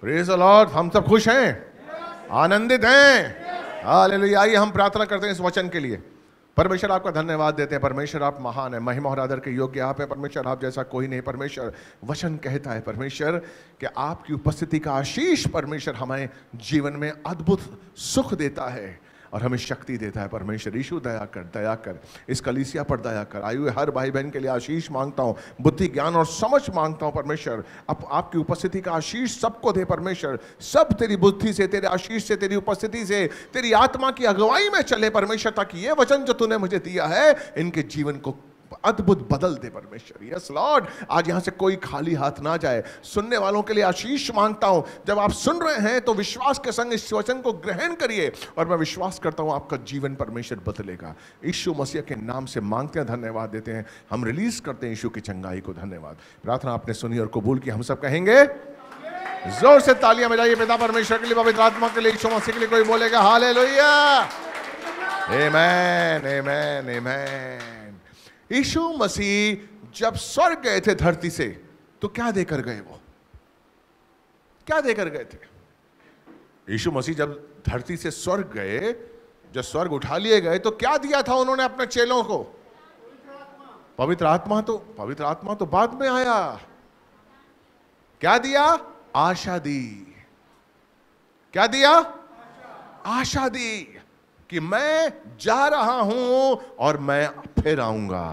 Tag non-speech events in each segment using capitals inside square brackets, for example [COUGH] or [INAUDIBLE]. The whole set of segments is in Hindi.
प्रेज लॉर्ड हम सब खुश हैं आनंदित हैं ले आइए हम प्रार्थना करते हैं इस वचन के लिए परमेश्वर आपका धन्यवाद देते हैं परमेश्वर आप महान है महिमा और आदर के योग्य आप हैं परमेश्वर आप जैसा कोई नहीं परमेश्वर वचन कहता है परमेश्वर कि आपकी उपस्थिति का आशीष परमेश्वर हमें जीवन में अद्भुत सुख देता है और हमें शक्ति देता है परमेश्वर यीशु दया कर दया कर इस कलीसिया पर दया कर आयु हर भाई बहन के लिए आशीष मांगता हूँ बुद्धि ज्ञान और समझ मांगता हूँ परमेश्वर अब आपकी उपस्थिति का आशीष सबको दे परमेश्वर सब तेरी बुद्धि से तेरे आशीष से तेरी उपस्थिति से तेरी आत्मा की अगुवाई में चले परमेश्वर ताकि ये वचन जो तूने मुझे दिया है इनके जीवन को अद्भुत बदल दे परमेश्वर यस लॉर्ड आज यहां से कोई खाली हाथ ना जाए सुनने वालों के लिए आशीष मांगता हूं जब आप सुन रहे हैं तो विश्वास के संग इस वचन को ग्रहण करिए और मैं विश्वास करता हूं आपका जीवन परमेश्वर बदलेगा यीशु मसीह के नाम से मांगते हैं धन्यवाद देते हैं हम रिलीज करते हैं यीशु की चंगाई को धन्यवाद प्रार्थना आपने सुनी और कबूल की हम सब कहेंगे जोर से तालियां बजाइए पिता परमेश्वर के लिए पवित्र आत्मा के लिए यीशु मसीह के लिए कोई बोलेगा हालेलुया आमेन आमेन आमेन यीशु मसीह जब स्वर्ग गए थे धरती से तो क्या देकर गए वो क्या देकर गए थे यीशु मसीह जब धरती से स्वर्ग गए जब स्वर्ग उठा लिए गए तो क्या दिया था उन्होंने अपने चेलों को पवित्र आत्मा तो पवित्र आत्मा तो बाद में आया क्या दिया आशा दी क्या दिया आशा, आशा दी कि मैं जा रहा हूं और मैं फिर आऊंगा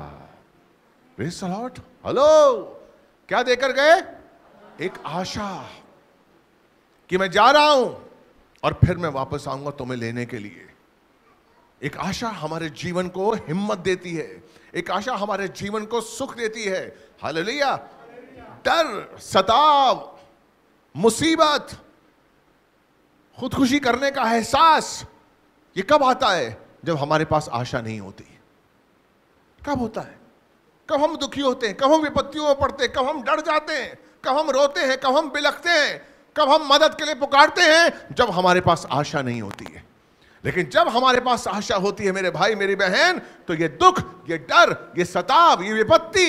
सलॉट हेलो क्या देकर गए एक आशा कि मैं जा रहा हूं और फिर मैं वापस आऊंगा तुम्हें लेने के लिए एक आशा हमारे जीवन को हिम्मत देती है एक आशा हमारे जीवन को सुख देती है हालेलुया डर सताव मुसीबत खुदकुशी करने का एहसास ये कब आता है जब हमारे पास आशा नहीं होती कब होता है कब हम दुखी होते हैं कब हम विपत्तियों में पड़ते हैं कब हम डर जाते हैं कब हम रोते हैं कब हम बिलखते हैं कब हम मदद के लिए पुकारते हैं जब हमारे पास आशा नहीं होती है लेकिन जब हमारे पास आशा होती है मेरे भाई मेरी बहन तो ये दुख ये डर ये सताव ये विपत्ति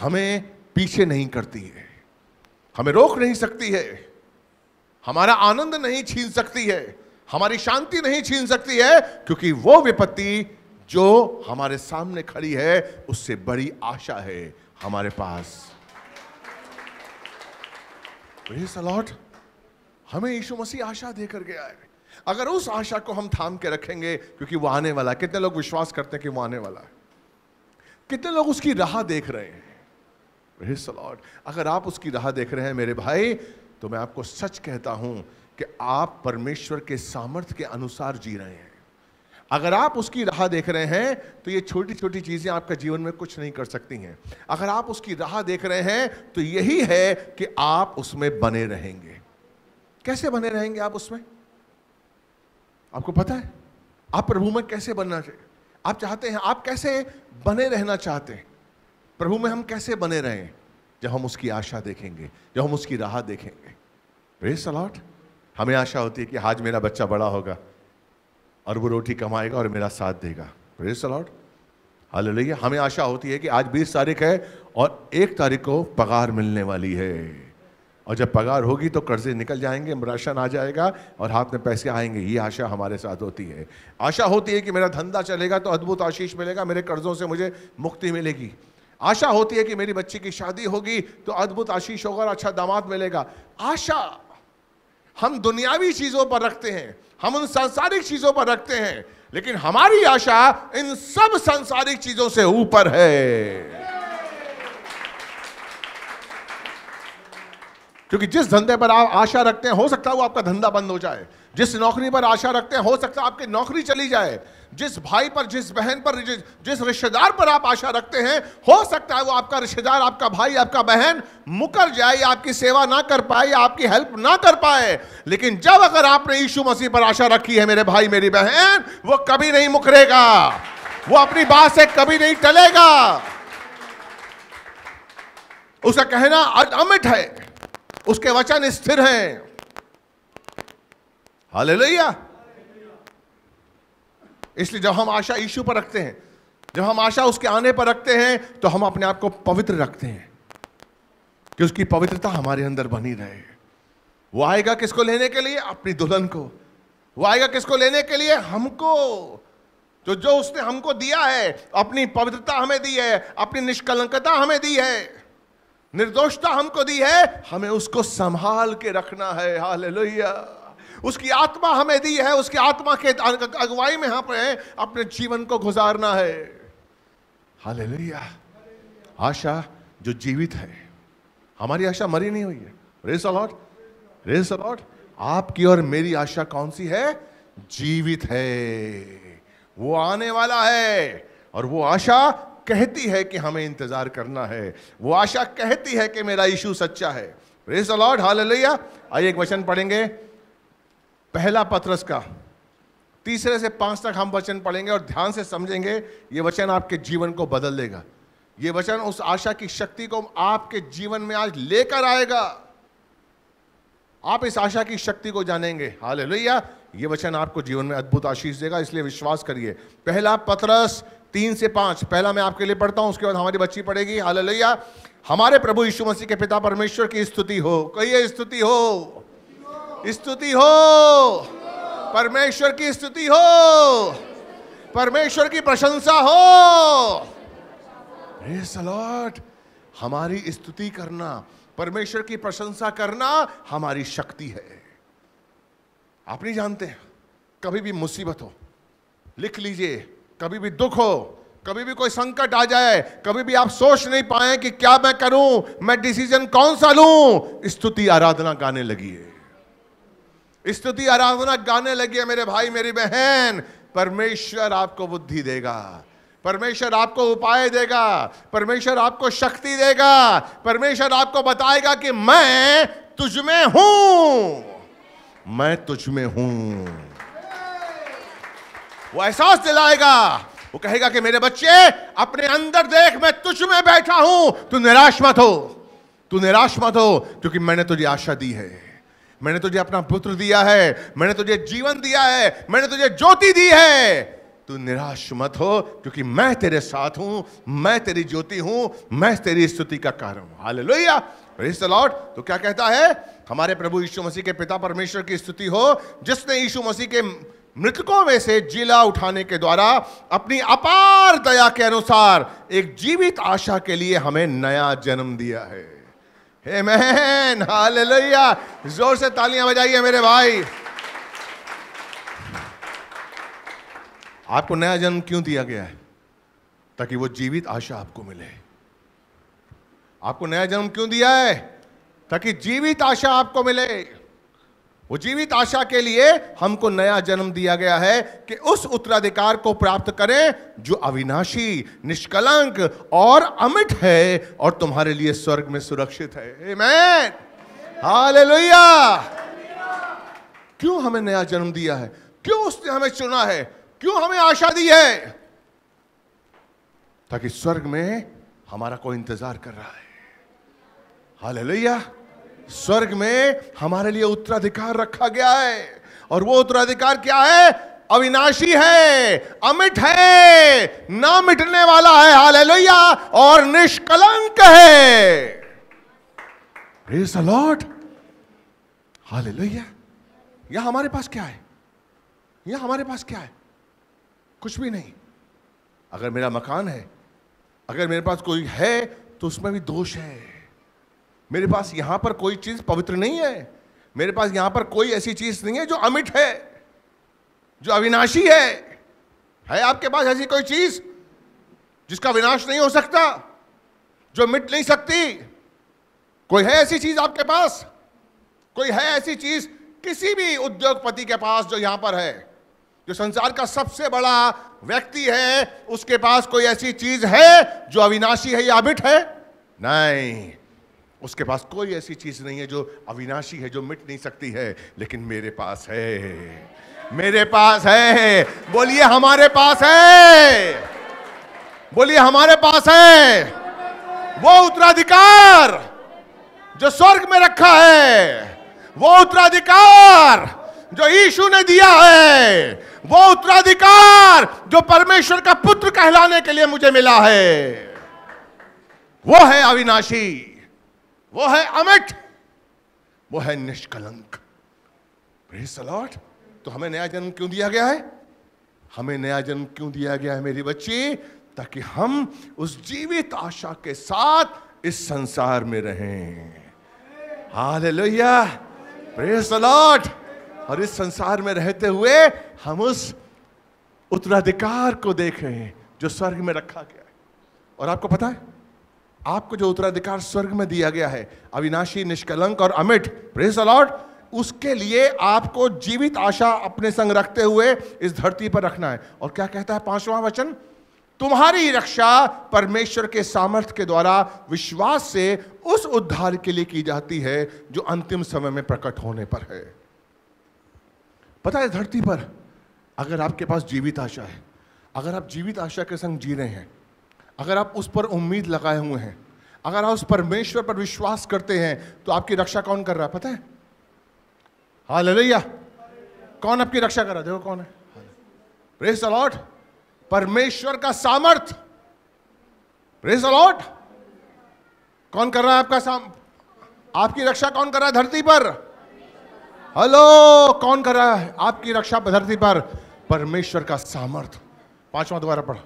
हमें पीछे नहीं करती है हमें रोक नहीं सकती है हमारा आनंद नहीं छीन सकती है हमारी शांति नहीं छीन सकती है क्योंकि वो विपत्ति जो हमारे सामने खड़ी है उससे बड़ी आशा है हमारे पास अलॉट हमें यीशु मसीह आशा देकर गया है अगर उस आशा को हम थाम के रखेंगे क्योंकि वो आने वाला है कितने लोग विश्वास करते हैं कि वो आने वाला है कितने लोग उसकी राह देख रहे हैं लॉर्ड अगर आप उसकी राह देख रहे हैं मेरे भाई तो मैं आपको सच कहता हूं कि आप परमेश्वर के सामर्थ्य के अनुसार जी रहे हैं अगर आप उसकी राह देख रहे हैं तो ये छोटी छोटी चीज़ें आपका जीवन में कुछ नहीं कर सकती हैं अगर आप उसकी राह देख रहे हैं तो यही है कि आप उसमें बने रहेंगे कैसे बने रहेंगे आप उसमें आपको पता है आप प्रभु में कैसे बनना चाहिए आप चाहते हैं आप कैसे बने रहना चाहते हैं प्रभु में हम कैसे बने रहें जब हम उसकी आशा देखेंगे जब हम उसकी राह देखेंगे प्रेस अलॉट हमें आशा होती है कि आज मेरा बच्चा बड़ा होगा और वो रोटी कमाएगा और मेरा साथ देगा प्रेस हाल हालेलुया हमें आशा होती है कि आज 20 तारीख है और एक तारीख को पगार मिलने वाली है और जब पगार होगी तो कर्जे निकल जाएंगे राशन आ जाएगा और हाथ में पैसे आएंगे ये आशा हमारे साथ होती है आशा होती है कि मेरा धंधा चलेगा तो अद्भुत आशीष मिलेगा मेरे कर्ज़ों से मुझे मुक्ति मिलेगी आशा होती है कि मेरी बच्ची की शादी होगी तो अद्भुत आशीष होगा और अच्छा दामाद मिलेगा आशा हम दुनियावी चीज़ों पर रखते हैं हम उन सांसारिक चीज़ों पर रखते हैं लेकिन हमारी आशा इन सब सांसारिक चीज़ों से ऊपर है क्योंकि जिस धंधे पर आप आशा रखते हैं हो सकता है वो आपका धंधा बंद हो जाए जिस नौकरी पर आशा रखते हैं हो सकता है आपकी नौकरी चली जाए जिस भाई पर जिस बहन पर जिस, रिश्तेदार पर आप आशा रखते हैं हो सकता है वो आपका रिश्तेदार आपका भाई आपका बहन मुकर जाए आपकी सेवा ना कर पाए आपकी हेल्प ना कर पाए लेकिन जब अगर आपने यीशु मसीह पर आशा रखी है मेरे भाई मेरी बहन वो कभी नहीं मुकरेगा वो अपनी बात से कभी नहीं टलेगा उसका कहना अमिट है उसके वचन स्थिर हैं हाले इसलिए जब हम आशा यीशु पर रखते हैं जब हम आशा उसके आने पर रखते हैं तो हम अपने आप को पवित्र रखते हैं कि उसकी पवित्रता हमारे अंदर बनी रहे वो आएगा किसको लेने के लिए अपनी दुल्हन को वो आएगा किसको लेने के लिए हमको तो जो उसने हमको दिया है अपनी पवित्रता हमें दी है अपनी निष्कलंकता हमें दी है निर्दोषता हमको दी है हमें उसको संभाल के रखना है हाल उसकी आत्मा हमें दी है उसकी आत्मा के अगुवाई में हम हैं अपने जीवन को गुजारना है हाल आशा जो जीवित है हमारी आशा मरी नहीं हुई है रेस अलॉट रेस अलॉट आपकी और मेरी आशा कौन सी है जीवित है वो आने वाला है और वो आशा कहती है कि हमें इंतज़ार करना है वो आशा कहती है कि मेरा इशू सच्चा है प्रेस अलॉर्ड हाल आइए एक वचन पढ़ेंगे पहला पत्रस का तीसरे से पांच तक हम वचन पढ़ेंगे और ध्यान से समझेंगे ये वचन आपके जीवन को बदल देगा ये वचन उस आशा की शक्ति को आपके जीवन में आज लेकर आएगा आप इस आशा की शक्ति को जानेंगे हाल लोहिया ये वचन आपको जीवन में अद्भुत आशीष देगा इसलिए विश्वास करिए पहला पत्रस तीन से पांच पहला मैं आपके लिए पढ़ता हूँ उसके बाद हमारी बच्ची पढ़ेगी हालेलुया हमारे प्रभु यीशु मसीह के पिता परमेश्वर की स्तुति हो कहिए स्तुति हो स्तुति हो परमेश्वर की स्तुति हो परमेश्वर की प्रशंसा हो लॉर्ड हमारी स्तुति करना परमेश्वर की प्रशंसा करना हमारी शक्ति है आप नहीं जानते कभी भी मुसीबत हो लिख लीजिए कभी भी दुख हो कभी भी कोई संकट आ जाए कभी भी आप सोच नहीं पाए कि क्या मैं करूं मैं डिसीजन कौन सा लू स्तुति आराधना गाने लगी है स्तुति आराधना गाने लगी है मेरे भाई मेरी बहन परमेश्वर आपको बुद्धि देगा परमेश्वर आपको उपाय देगा परमेश्वर आपको शक्ति देगा परमेश्वर आपको बताएगा कि मैं तुझमें हूं मैं तुझमें हूं वो एहसास दिलाएगा वो कहेगा कि मेरे बच्चे अपने अंदर देख मैं तुझ में बैठा हूं तू निराश मत हो तू निराश मत हो क्योंकि मैंने तुझे आशा दी है मैंने तुझे अपना पुत्र दिया है मैंने तुझे जीवन दिया है मैंने तुझे ज्योति दी है तू निराश मत हो क्योंकि मैं तेरे साथ हूं मैं तेरी ज्योति हूं मैं तेरी स्तुति का कारण हूं हाल लोहिया लॉर्ड तो क्या कहता है हमारे प्रभु यीशु मसीह के पिता परमेश्वर की स्तुति हो जिसने यीशु मसीह के मृतकों में से जिला उठाने के द्वारा अपनी अपार दया के अनुसार एक जीवित आशा के लिए हमें नया जन्म दिया है हे मैन हालेलुया जोर से तालियां बजाइए मेरे भाई आपको नया जन्म क्यों दिया गया है ताकि वो जीवित आशा आपको मिले आपको नया जन्म क्यों दिया है ताकि जीवित आशा आपको मिले वो जीवित आशा के लिए हमको नया जन्म दिया गया है कि उस उत्तराधिकार को प्राप्त करें जो अविनाशी निष्कलंक और अमिट है और तुम्हारे लिए स्वर्ग में सुरक्षित है मैन लोहिया क्यों हमें नया जन्म दिया है क्यों उसने हमें चुना है क्यों हमें आशा दी है ताकि स्वर्ग में हमारा कोई इंतजार कर रहा है लोहिया स्वर्ग में हमारे लिए उत्तराधिकार रखा गया है और वो उत्तराधिकार क्या है अविनाशी है अमिट है ना मिटने वाला है लोहिया और निष्कलंक है इज हाल लोहिया यह हमारे पास क्या है यह हमारे पास क्या है कुछ भी नहीं अगर मेरा मकान है अगर मेरे पास कोई है तो उसमें भी दोष है मेरे पास यहां पर कोई चीज़ पवित्र नहीं है मेरे पास यहां पर कोई ऐसी चीज़ नहीं है जो अमिट है जो अविनाशी है है आपके पास ऐसी कोई चीज़ जिसका विनाश नहीं हो सकता जो मिट नहीं सकती कोई है ऐसी चीज़ आपके पास कोई है ऐसी चीज़ किसी भी उद्योगपति के पास जो यहां पर है जो संसार का सबसे बड़ा व्यक्ति है उसके पास कोई ऐसी चीज है जो अविनाशी है या अमिट है नहीं उसके पास कोई ऐसी चीज नहीं है जो अविनाशी है जो मिट नहीं सकती है लेकिन मेरे पास है मेरे पास है बोलिए हमारे पास है बोलिए हमारे पास है वो उत्तराधिकार जो स्वर्ग में रखा है वो उत्तराधिकार जो यीशु ने दिया है वो उत्तराधिकार जो परमेश्वर का पुत्र कहलाने के लिए मुझे मिला है वो है अविनाशी वो है अमिट वो है निष्कलंक लॉर्ड तो हमें नया जन्म क्यों दिया गया है हमें नया जन्म क्यों दिया गया है मेरी बच्ची ताकि हम उस जीवित आशा के साथ इस संसार में रहें हाल लोहिया प्रेस लॉर्ड और इस संसार में रहते हुए हम उस उत्तराधिकार को देख रहे हैं जो स्वर्ग में रखा गया है और आपको पता है आपको जो उत्तराधिकार स्वर्ग में दिया गया है अविनाशी निष्कलंक और अमिट प्रेस अलॉट उसके लिए आपको जीवित आशा अपने संग रखते हुए इस धरती पर रखना है और क्या कहता है पांचवा वचन तुम्हारी रक्षा परमेश्वर के सामर्थ्य के द्वारा विश्वास से उस उद्धार के लिए की जाती है जो अंतिम समय में प्रकट होने पर है पता है धरती पर अगर आपके पास जीवित आशा है अगर आप जीवित आशा के संग जी रहे हैं अगर आप उस पर उम्मीद लगाए हुए हैं अगर आप उस परमेश्वर पर विश्वास करते हैं तो आपकी रक्षा कौन कर रहा है पता है हाल लैया कौन आपकी रक्षा कर रहा है देखो कौन है प्रेस अलॉट परमेश्वर का सामर्थ प्रेस अलॉट कौन कर रहा है आपका साम आपकी रक्षा कौन कर रहा है धरती पर हेलो कौन कर रहा है आपकी रक्षा धरती पर परमेश्वर का सामर्थ पांचवा दोबारा पढ़ा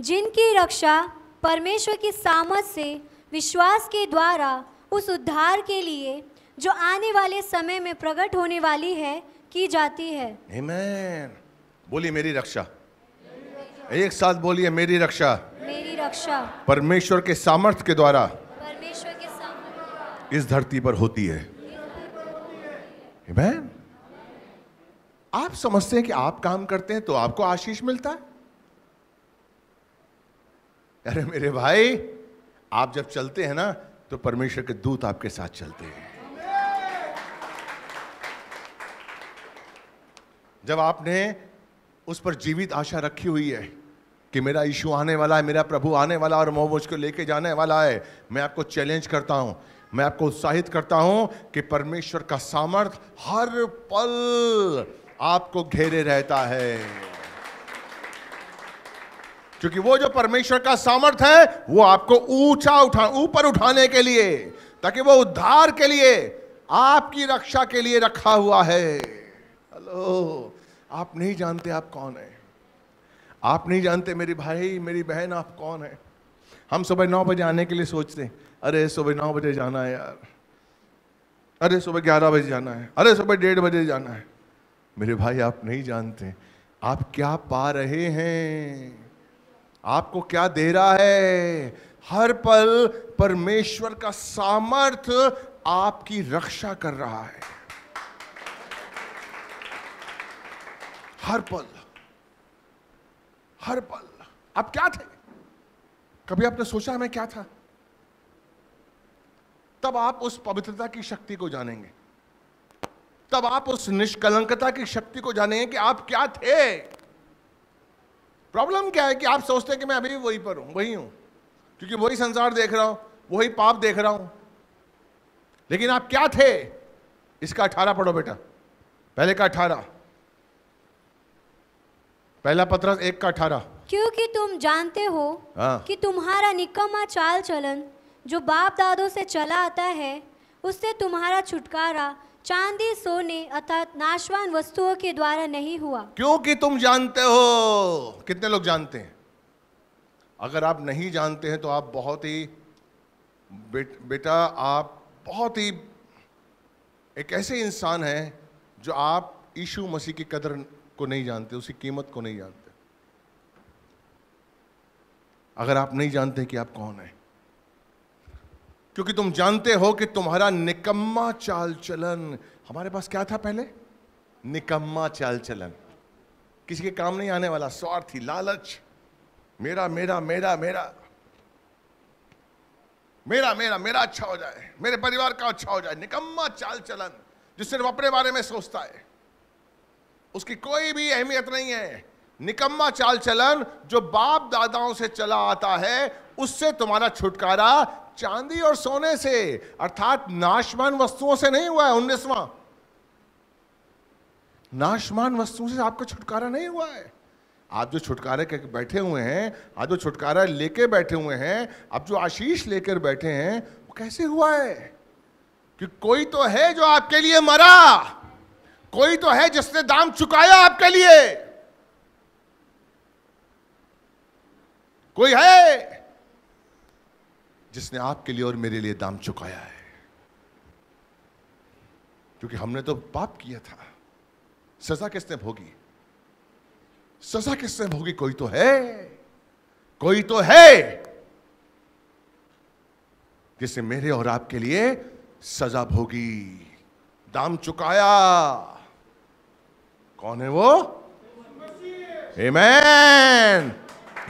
जिनकी रक्षा परमेश्वर की सामर्थ से विश्वास के द्वारा उस उद्धार के लिए जो आने वाले समय में प्रकट होने वाली है की जाती है बोलिए मेरी रक्षा एक साथ बोलिए मेरी रक्षा मेरी रक्षा परमेश्वर के सामर्थ्य के द्वारा परमेश्वर के सामर्थ इस धरती पर होती है आप समझते हैं कि आप काम करते हैं तो आपको आशीष मिलता है अरे मेरे भाई आप जब चलते हैं ना तो परमेश्वर के दूत आपके साथ चलते हैं जब आपने उस पर जीवित आशा रखी हुई है कि मेरा यीशु आने वाला है मेरा प्रभु आने वाला और मोह मुझको लेके जाने वाला है मैं आपको चैलेंज करता हूँ मैं आपको उत्साहित करता हूँ कि परमेश्वर का सामर्थ हर पल आपको घेरे रहता है क्योंकि वो जो परमेश्वर का सामर्थ है वो आपको ऊंचा उठा ऊपर उठाने के लिए ताकि वो उद्धार के लिए आपकी रक्षा के लिए रखा हुआ है हेलो आप नहीं जानते आप कौन है आप नहीं जानते मेरी भाई मेरी बहन आप कौन है हम सुबह नौ बजे आने के लिए सोचते हैं अरे सुबह नौ बजे जाना है यार अरे सुबह ग्यारह बजे जाना है अरे सुबह डेढ़ बजे जाना है मेरे भाई आप नहीं जानते आप क्या पा रहे हैं आपको क्या दे रहा है हर पल परमेश्वर का सामर्थ आपकी रक्षा कर रहा है हर पल हर पल आप क्या थे कभी आपने सोचा मैं क्या था तब आप उस पवित्रता की शक्ति को जानेंगे तब आप उस निष्कलंकता की शक्ति को जानेंगे कि आप क्या थे प्रॉब्लम क्या है कि आप सोचते हैं कि मैं अभी भी वही पर हूं वही हूं क्योंकि वही संसार देख रहा हूं वही पाप देख रहा हूं लेकिन आप क्या थे इसका अठारह पढ़ो बेटा पहले का अठारह पहला पत्र एक का अठारह क्योंकि तुम जानते हो आ, हाँ। कि तुम्हारा निकम्मा चाल चलन जो बाप दादों से चला आता है उससे तुम्हारा छुटकारा चांदी सोने अर्थात नाशवान वस्तुओं के द्वारा नहीं हुआ क्योंकि तुम जानते हो कितने लोग जानते हैं अगर आप नहीं जानते हैं तो आप बहुत ही बे, बेटा आप बहुत ही एक ऐसे इंसान है जो आप यीशु मसीह की कदर को नहीं जानते उसकी कीमत को नहीं जानते अगर आप नहीं जानते कि आप कौन हैं क्योंकि तुम जानते हो कि तुम्हारा निकम्मा चाल चलन हमारे पास क्या था पहले निकम्मा चाल चलन किसी के काम नहीं आने वाला स्वार्थी लालच मेरा मेरा मेरा मेरा मेरा मेरा मेरा अच्छा हो जाए मेरे परिवार का अच्छा हो जाए निकम्मा चाल चलन जो सिर्फ अपने बारे में सोचता है उसकी कोई भी अहमियत नहीं है निकम्मा चाल चलन जो बाप दादाओं से चला आता है उससे तुम्हारा छुटकारा चांदी और सोने से अर्थात नाशमान वस्तुओं से नहीं हुआ है उन्नीसवा नाशमान वस्तुओं से आपका छुटकारा नहीं हुआ है आप जो छुटकारे के बैठे हुए हैं आप जो छुटकारा लेके बैठे हुए हैं आप जो आशीष लेकर बैठे हैं वो कैसे हुआ है कि कोई तो है जो आपके लिए मरा कोई तो है जिसने दाम चुकाया आपके लिए कोई है जिसने आपके लिए और मेरे लिए दाम चुकाया है क्योंकि हमने तो पाप किया था सजा किसने भोगी सजा किसने भोगी कोई तो है कोई तो है जिसने मेरे और आपके लिए सजा भोगी दाम चुकाया कौन है वो हे मैन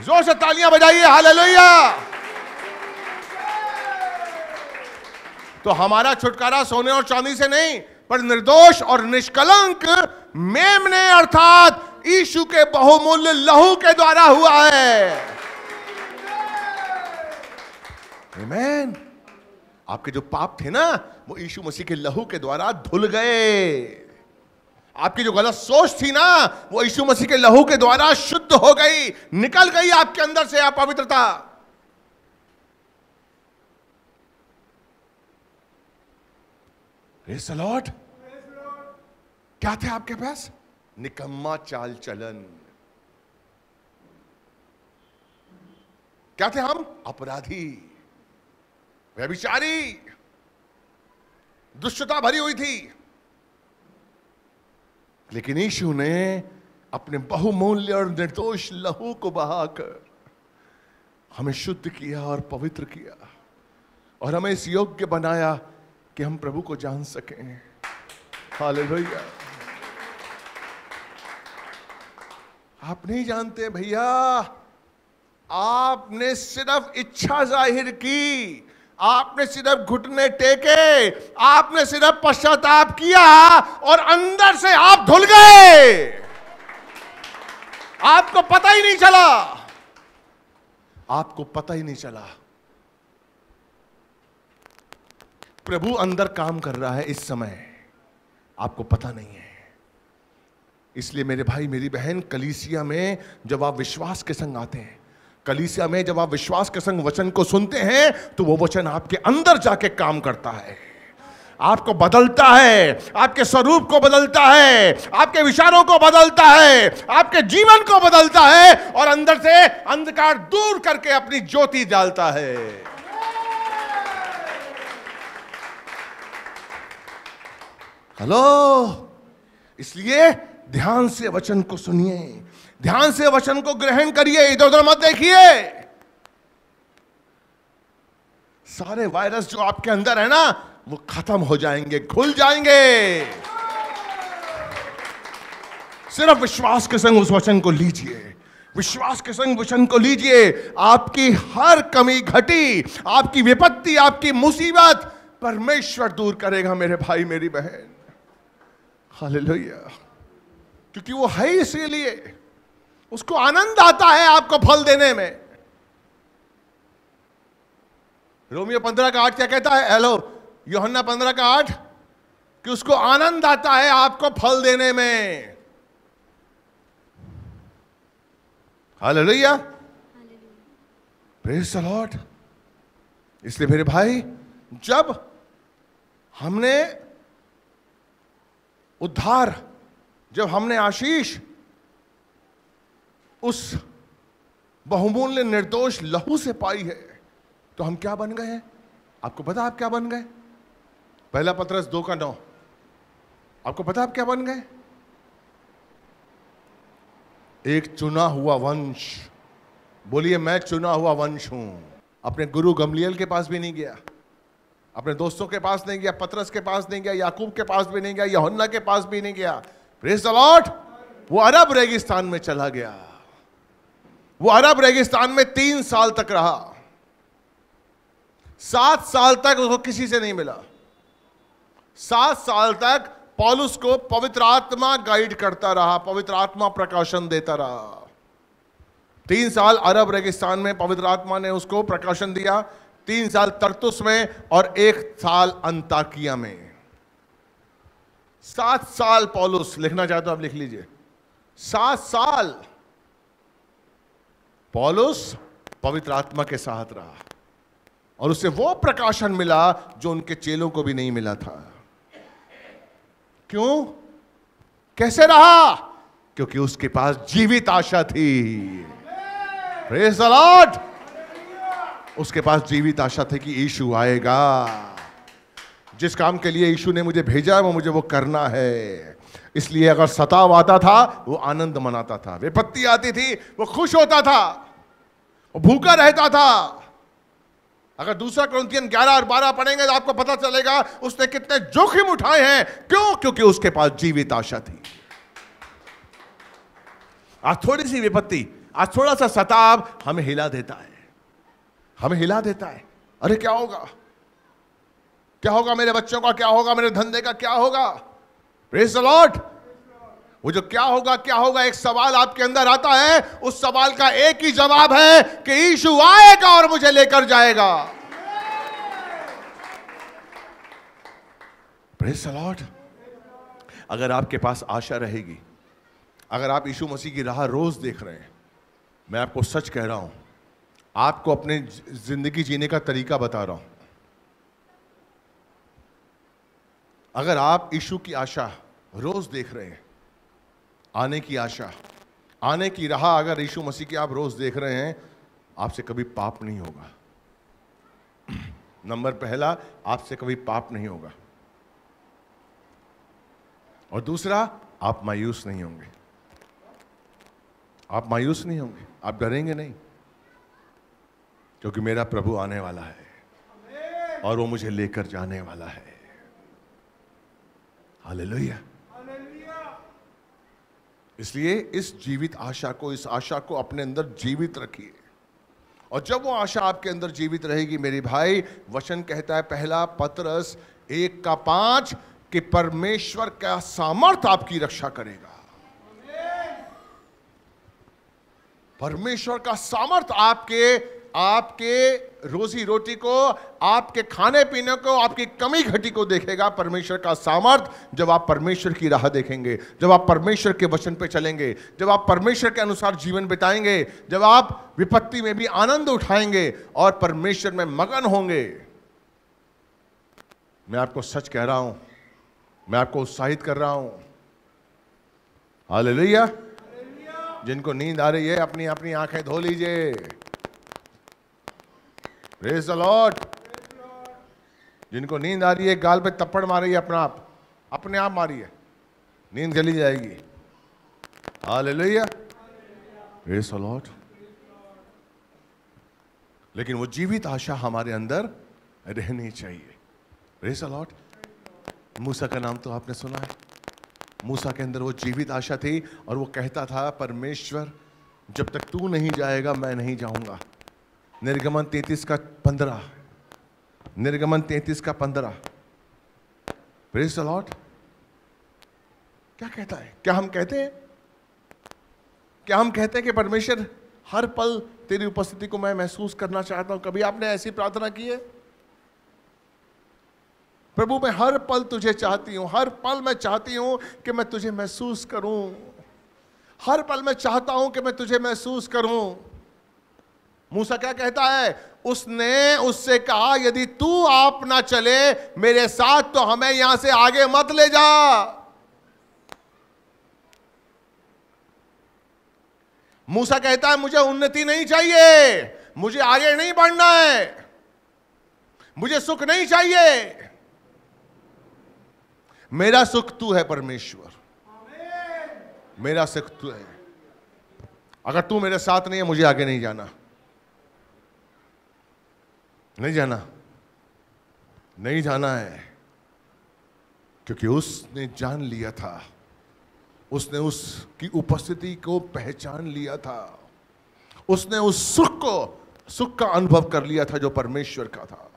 जोर से तालियां बजाइए हाल लोहिया तो हमारा छुटकारा सोने और चांदी से नहीं पर निर्दोष और निष्कलंक मेमने अर्थात ईशु के बहुमूल्य लहू के द्वारा हुआ है Amen. आपके जो पाप थे ना वो यीशु मसीह के लहू के द्वारा धुल गए आपकी जो गलत सोच थी ना वो यीशु मसीह के लहू के द्वारा शुद्ध हो गई निकल गई आपके अंदर से आप पवित्रता लॉर्ड क्या थे आपके पास निकम्मा चाल चलन क्या थे हम अपराधी व्यभिचारी दुष्टता भरी हुई थी लेकिन यीशु ने अपने बहुमूल्य और निर्दोष लहू को बहाकर हमें शुद्ध किया और पवित्र किया और हमें इस योग्य बनाया कि हम प्रभु को जान सकें भैया आप नहीं जानते भैया आपने सिर्फ इच्छा जाहिर की आपने सिर्फ घुटने टेके आपने सिर्फ पश्चाताप किया और अंदर से आप धुल गए आपको पता ही नहीं चला आपको पता ही नहीं चला प्रभु अंदर काम कर रहा है इस समय आपको पता नहीं है इसलिए मेरे भाई मेरी बहन कलीसिया में जब आप विश्वास के संग आते हैं कलीसिया में जब आप विश्वास के संग वचन को सुनते हैं तो वो वचन आपके अंदर जाके काम करता है आपको बदलता है आपके स्वरूप को बदलता है आपके विचारों को बदलता है आपके जीवन को बदलता है और अंदर से अंधकार दूर करके अपनी ज्योति डालता है हेलो इसलिए ध्यान से वचन को सुनिए ध्यान से वचन को ग्रहण करिए इधर उधर मत देखिए सारे वायरस जो आपके अंदर है ना वो खत्म हो जाएंगे घुल जाएंगे सिर्फ विश्वास के संग उस वचन को लीजिए विश्वास के संग वचन को लीजिए आपकी हर कमी घटी आपकी विपत्ति आपकी मुसीबत परमेश्वर दूर करेगा मेरे भाई मेरी बहन हाल क्योंकि वो है इसीलिए उसको आनंद आता है आपको फल देने में रोमियो पंद्रह का आठ क्या कहता है हेलो योहन्ना पंद्रह का आठ कि उसको आनंद आता है आपको फल देने में हालेलुया लोहिया द लॉर्ड इसलिए मेरे भाई जब हमने उद्धार जब हमने आशीष उस बहुमूल्य निर्दोष लहू से पाई है तो हम क्या बन गए हैं आपको पता आप क्या बन गए पहला पत्रस दो का नौ आपको पता आप क्या बन गए एक चुना हुआ वंश बोलिए मैं चुना हुआ वंश हूं अपने गुरु गमलियल के पास भी नहीं गया अपने दोस्तों के पास नहीं गया पत्रस के पास नहीं गया याकूब के पास भी नहीं गया यहन्ना के पास भी नहीं गया लॉर्ड वो अरब रेगिस्तान में चला गया वो अरब रेगिस्तान में तीन साल तक रहा सात साल तक उसको किसी से नहीं मिला सात साल तक पॉलुस को पवित्र आत्मा गाइड करता रहा पवित्र आत्मा प्रकाशन देता रहा तीन साल अरब रेगिस्तान में पवित्र आत्मा ने उसको प्रकाशन दिया तीन साल तरतुस में और एक साल अंताकिया में सात साल पॉलुस लिखना चाहते हो तो आप लिख लीजिए सात साल पॉलुस पवित्र आत्मा के साथ रहा और उसे वो प्रकाशन मिला जो उनके चेलों को भी नहीं मिला था क्यों कैसे रहा क्योंकि उसके पास जीवित आशा थी प्रेज लॉर्ड उसके पास जीवित आशा थी कि ईशु आएगा जिस काम के लिए ईशु ने मुझे भेजा है वो मुझे वो करना है इसलिए अगर सताव आता था वो आनंद मनाता था विपत्ति आती थी वो खुश होता था भूखा रहता था अगर दूसरा क्रंथियन 11 और 12 पढ़ेंगे तो आपको पता चलेगा उसने कितने जोखिम उठाए हैं क्यों क्योंकि उसके पास जीवित आशा थी आज थोड़ी सी विपत्ति आज थोड़ा सा सताव हमें हिला देता है हमें हिला देता है अरे क्या होगा क्या होगा मेरे बच्चों का क्या होगा मेरे धंधे का क्या होगा प्रेस द लॉर्ड वो जो क्या होगा क्या होगा एक सवाल आपके अंदर आता है उस सवाल का एक ही जवाब है कि ईशु आएगा और मुझे लेकर जाएगा प्रेस लॉर्ड अगर आपके पास आशा रहेगी अगर आप यीशु मसीह की राह रोज देख रहे हैं मैं आपको सच कह रहा हूं आपको अपने जिंदगी जीने का तरीका बता रहा हूं अगर आप यीशु की आशा रोज देख रहे हैं आने की आशा आने की राह अगर यीशु मसीह की आप रोज़ देख रहे हैं आपसे कभी पाप नहीं होगा [CLEARS THROAT] नंबर पहला आपसे कभी पाप नहीं होगा और दूसरा आप मायूस नहीं होंगे आप मायूस नहीं होंगे आप डरेंगे नहीं क्योंकि मेरा प्रभु आने वाला है और वो मुझे लेकर जाने वाला है हालेलुया इसलिए इस जीवित आशा को इस आशा को अपने अंदर जीवित रखिए और जब वो आशा आपके अंदर जीवित रहेगी मेरे भाई वचन कहता है पहला पत्रस एक का पांच कि परमेश्वर का सामर्थ आपकी रक्षा करेगा परमेश्वर का सामर्थ आपके आपके रोजी रोटी को आपके खाने पीने को आपकी कमी घटी को देखेगा परमेश्वर का सामर्थ्य जब आप परमेश्वर की राह देखेंगे जब आप परमेश्वर के वचन पे चलेंगे जब आप परमेश्वर के अनुसार जीवन बिताएंगे जब आप विपत्ति में भी आनंद उठाएंगे और परमेश्वर में मगन होंगे मैं आपको सच कह रहा हूं मैं आपको उत्साहित कर रहा हूं हाल जिनको नींद आ रही है अपनी अपनी आंखें धो लीजिए प्रेज द लॉर्ड जिनको नींद आ रही है गाल पे तप्पड़ है अपना आप अपने आप है नींद चली जाएगी हाल लोहिया प्रेज द लॉर्ड लेकिन वो जीवित आशा हमारे अंदर रहनी चाहिए प्रेज द लॉर्ड मूसा का नाम तो आपने सुना है मूसा के अंदर वो जीवित आशा थी और वो कहता था परमेश्वर जब तक तू नहीं जाएगा मैं नहीं जाऊंगा निर्गमन तैतीस का पंद्रह निर्गमन तैतीस का पंद्रह प्रेस अलॉट क्या कहता है क्या हम कहते हैं क्या हम कहते हैं कि परमेश्वर हर पल तेरी उपस्थिति को मैं महसूस करना चाहता हूं कभी आपने ऐसी प्रार्थना की है प्रभु मैं हर पल तुझे चाहती हूं हर पल मैं चाहती हूं कि मैं तुझे महसूस करूं हर पल मैं चाहता हूं कि मैं तुझे महसूस करूं मूसा क्या कहता है उसने उससे कहा यदि तू आप ना चले मेरे साथ तो हमें यहां से आगे मत ले जा मूसा कहता है मुझे उन्नति नहीं चाहिए मुझे आगे नहीं बढ़ना है मुझे सुख नहीं चाहिए मेरा सुख तू है परमेश्वर मेरा सुख तू है अगर तू मेरे साथ नहीं है मुझे आगे नहीं जाना नहीं जाना नहीं जाना है क्योंकि उसने जान लिया था उसने उसकी उपस्थिति को पहचान लिया था उसने उस सुख को सुख का अनुभव कर लिया था जो परमेश्वर का था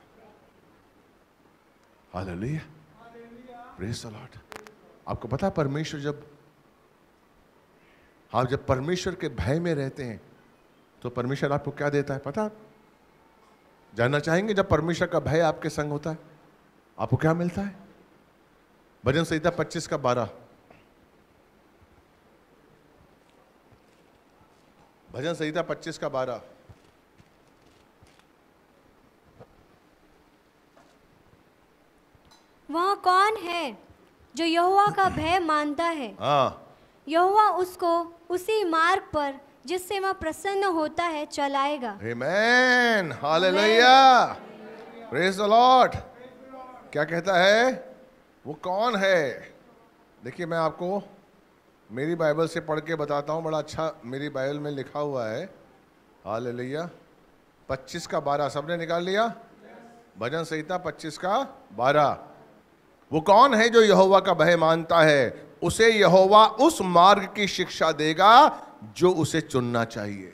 प्रेस आपको पता परमेश्वर जब आप जब परमेश्वर के भय में रहते हैं तो परमेश्वर आपको क्या देता है पता है जानना चाहेंगे जब परमेश्वर का भय आपके संग होता है आपको क्या मिलता है भजन संहिता पच्चीस का बारह भजन संहिता पच्चीस का बारह वह कौन है जो यहुआ का भय मानता है हाँ यहुआ उसको उसी मार्ग पर जिससे वह प्रसन्न होता है चलाएगा Amen. Hallelujah. Praise the Lord. क्या कहता है वो कौन है देखिए मैं आपको मेरी बाइबल से पढ़ के बताता हूँ बड़ा अच्छा मेरी बाइबल में लिखा हुआ है हाल लिया पच्चीस का बारह सबने निकाल लिया भजन संहिता पच्चीस का बारह वो कौन है जो यहोवा का भय मानता है उसे यहोवा उस मार्ग की शिक्षा देगा जो उसे चुनना चाहिए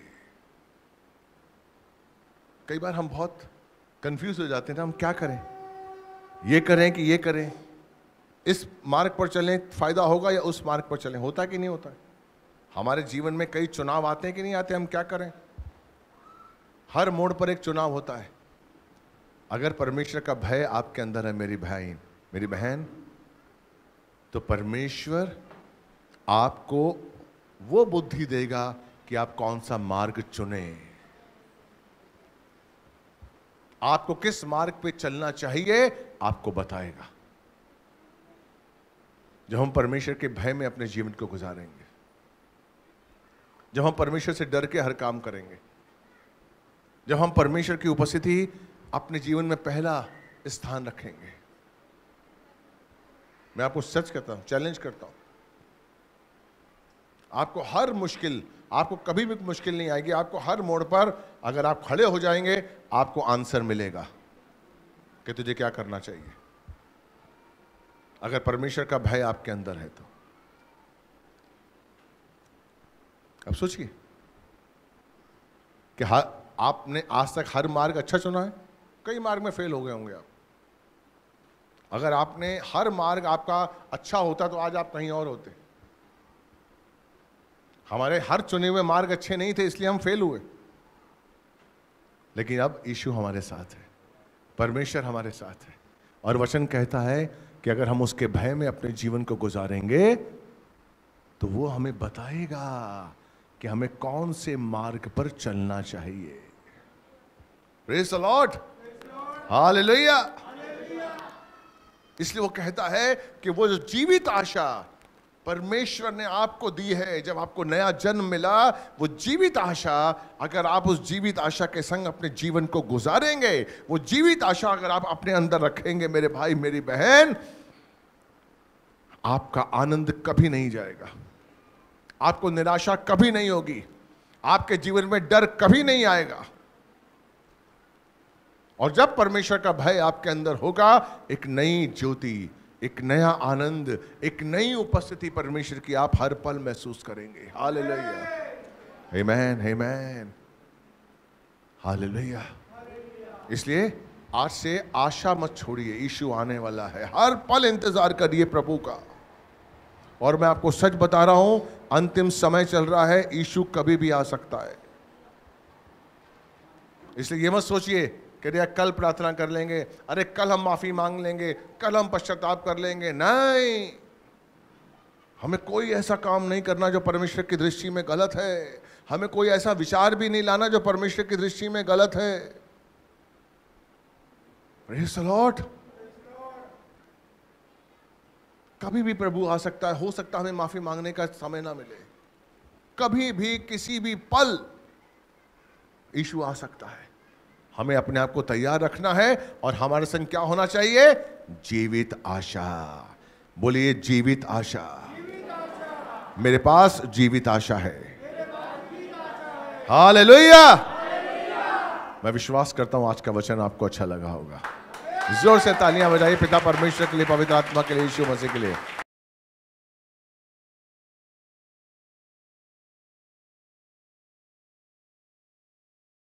कई बार हम बहुत कंफ्यूज हो जाते हैं हम क्या करें ये करें कि ये करें इस मार्ग पर चलें फायदा होगा या उस मार्ग पर चलें होता कि नहीं होता हमारे जीवन में कई चुनाव आते हैं कि नहीं आते हम क्या करें हर मोड़ पर एक चुनाव होता है अगर परमेश्वर का भय आपके अंदर है मेरी भाई मेरी बहन तो परमेश्वर आपको वो बुद्धि देगा कि आप कौन सा मार्ग चुने आपको किस मार्ग पे चलना चाहिए आपको बताएगा जब हम परमेश्वर के भय में अपने जीवन को गुजारेंगे जब हम परमेश्वर से डर के हर काम करेंगे जब हम परमेश्वर की उपस्थिति अपने जीवन में पहला स्थान रखेंगे मैं आपको सच कहता हूं चैलेंज करता हूं आपको हर मुश्किल आपको कभी भी मुश्किल नहीं आएगी आपको हर मोड़ पर अगर आप खड़े हो जाएंगे आपको आंसर मिलेगा कि तुझे क्या करना चाहिए अगर परमेश्वर का भय आपके अंदर है तो अब सोचिए कि हर आपने आज तक हर मार्ग अच्छा चुना है कई मार्ग में फेल हो गए होंगे आप अगर आपने हर मार्ग आपका अच्छा होता तो आज आप कहीं और होते हमारे हर चुने हुए मार्ग अच्छे नहीं थे इसलिए हम फेल हुए लेकिन अब यीशु हमारे साथ है परमेश्वर हमारे साथ है और वचन कहता है कि अगर हम उसके भय में अपने जीवन को गुजारेंगे तो वो हमें बताएगा कि हमें कौन से मार्ग पर चलना चाहिए प्रेस लॉर्ड हाल इसलिए वो कहता है कि वो जो जीवित आशा परमेश्वर ने आपको दी है जब आपको नया जन्म मिला वो जीवित आशा अगर आप उस जीवित आशा के संग अपने जीवन को गुजारेंगे वो जीवित आशा अगर आप अपने अंदर रखेंगे मेरे भाई मेरी बहन आपका आनंद कभी नहीं जाएगा आपको निराशा कभी नहीं होगी आपके जीवन में डर कभी नहीं आएगा और जब परमेश्वर का भय आपके अंदर होगा एक नई ज्योति एक नया आनंद एक नई उपस्थिति परमेश्वर की आप हर पल महसूस करेंगे हाल हेमैन हेमैन हाल इसलिए आज से आशा मत छोड़िए ईशु आने वाला है हर पल इंतजार करिए प्रभु का और मैं आपको सच बता रहा हूं अंतिम समय चल रहा है ईशु कभी भी आ सकता है इसलिए यह मत सोचिए कह दिया कल प्रार्थना कर लेंगे अरे कल हम माफ़ी मांग लेंगे कल हम पश्चाताप कर लेंगे नहीं हमें कोई ऐसा काम नहीं करना जो परमेश्वर की दृष्टि में गलत है हमें कोई ऐसा विचार भी नहीं लाना जो परमेश्वर की दृष्टि में गलत है लॉर्ड कभी भी प्रभु आ सकता है हो सकता है हमें माफी मांगने का समय ना मिले कभी भी किसी भी पल ईशु आ सकता है हमें अपने आप को तैयार रखना है और हमारे संग क्या होना चाहिए जीवित आशा बोलिए जीवित आशा मेरे पास जीवित आशा है हाल मैं विश्वास करता हूं आज का वचन आपको अच्छा लगा होगा जोर से तालियां बजाइए पिता परमेश्वर के लिए पवित्र आत्मा के लिए यीशु मसीह के लिए